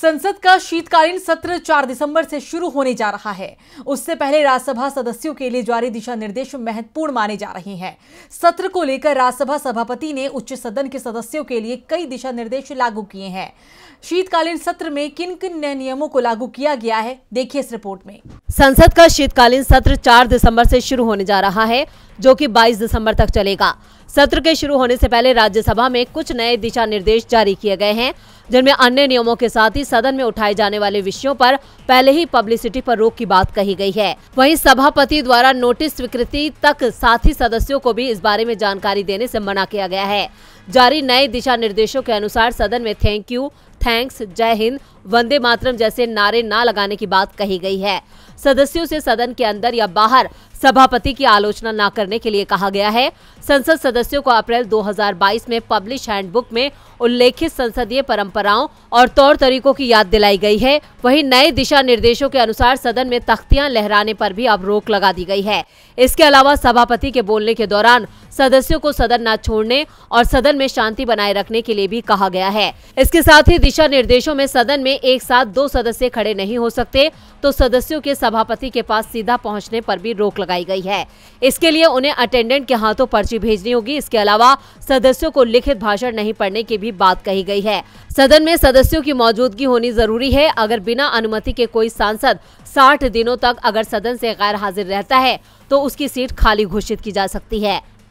संसद का शीतकालीन सत्र 4 दिसंबर से शुरू होने जा रहा है उससे पहले राज्यसभा सदस्यों के लिए जारी दिशा निर्देश महत्वपूर्ण माने जा रहे हैं सत्र को लेकर राज्यसभा सभापति ने उच्च सदन के सदस्यों के लिए कई दिशा निर्देश लागू किए हैं शीतकालीन सत्र में किन किन नए नियमों को लागू किया गया है देखिए इस रिपोर्ट में संसद का शीतकालीन सत्र चार दिसम्बर ऐसी शुरू होने जा रहा है जो कि 22 दिसंबर तक चलेगा सत्र के शुरू होने से पहले राज्यसभा में कुछ नए दिशा निर्देश जारी किए गए हैं जिनमें अन्य नियमों के साथ ही सदन में उठाए जाने वाले विषयों पर पहले ही पब्लिसिटी पर रोक की बात कही गई है वहीं सभापति द्वारा नोटिस स्वीकृति तक साथी सदस्यों को भी इस बारे में जानकारी देने से मना किया गया है जारी नए दिशा निर्देशों के अनुसार सदन में थैंक यू थैंक्स जय हिंद वंदे मातरम जैसे नारे ना लगाने की बात कही गई है सदस्यों से सदन के अंदर या बाहर सभापति की आलोचना ना करने के लिए कहा गया है संसद सदस्यों को अप्रैल 2022 में पब्लिश हैंडबुक में उल्लेखित संसदीय परंपराओं और तौर तरीकों की याद दिलाई गई है वहीं नए दिशा निर्देशों के अनुसार सदन में तख्तियां लहराने पर भी अब रोक लगा दी गई है इसके अलावा सभापति के बोलने के दौरान सदस्यों को सदन न छोड़ने और सदन में शांति बनाए रखने के लिए भी कहा गया है इसके साथ ही दिशा निर्देशों में सदन में एक साथ दो सदस्य खड़े नहीं हो सकते तो सदस्यों के सभापति के पास सीधा पहुंचने पर भी रोक लगाई गई है इसके लिए उन्हें अटेंडेंट के हाथों पर्ची भेजनी होगी इसके अलावा सदस्यों को लिखित भाषण नहीं पढ़ने की भी बात कही गई है सदन में सदस्यों की मौजूदगी होनी जरूरी है अगर बिना अनुमति के कोई सांसद 60 दिनों तक अगर सदन से गैर हाजिर रहता है तो उसकी सीट खाली घोषित की जा सकती है